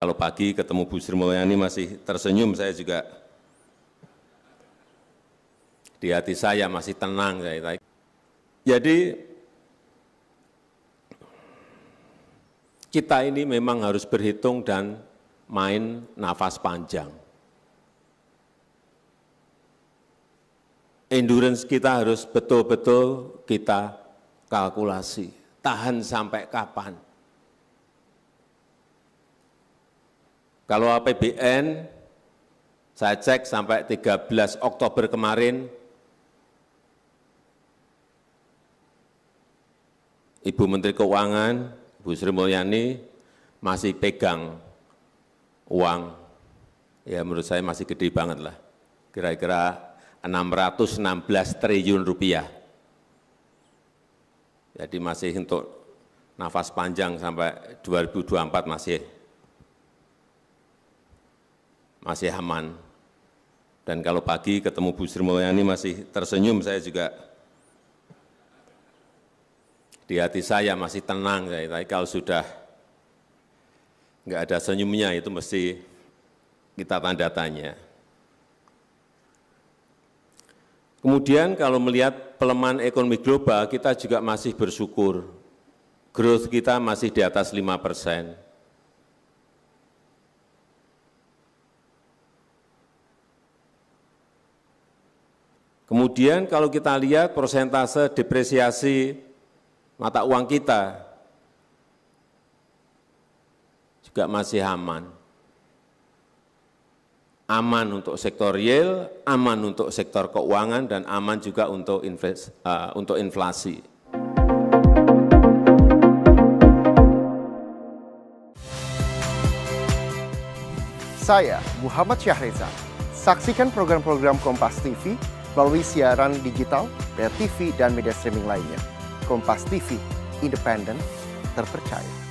Kalau pagi ketemu Bu Sri Mulyani masih tersenyum, saya juga di hati saya masih tenang. Saya. Jadi kita ini memang harus berhitung dan main nafas panjang. Endurance kita harus betul-betul kita kalkulasi. Tahan sampai kapan? Kalau APBN, saya cek sampai 13 Oktober kemarin, Ibu Menteri Keuangan, Bu Sri Mulyani, masih pegang uang, ya menurut saya masih gede banget lah, kira-kira 616 triliun rupiah. Jadi masih untuk nafas panjang sampai 2024 masih masih aman. Dan kalau pagi ketemu Bu Sri Mulyani masih tersenyum, saya juga di hati saya masih tenang. Saya. Tapi kalau sudah nggak ada senyumnya, itu mesti kita tanda tanya. Kemudian kalau melihat pelemahan ekonomi global, kita juga masih bersyukur. Growth kita masih di atas 5 persen Kemudian kalau kita lihat persentase depresiasi mata uang kita juga masih aman. Aman untuk sektor real, aman untuk sektor keuangan, dan aman juga untuk, invest, uh, untuk inflasi. Saya Muhammad Syahreza. Saksikan program-program Kompas TV melalui siaran digital, bayar TV, dan media streaming lainnya. Kompas TV, independen, terpercaya.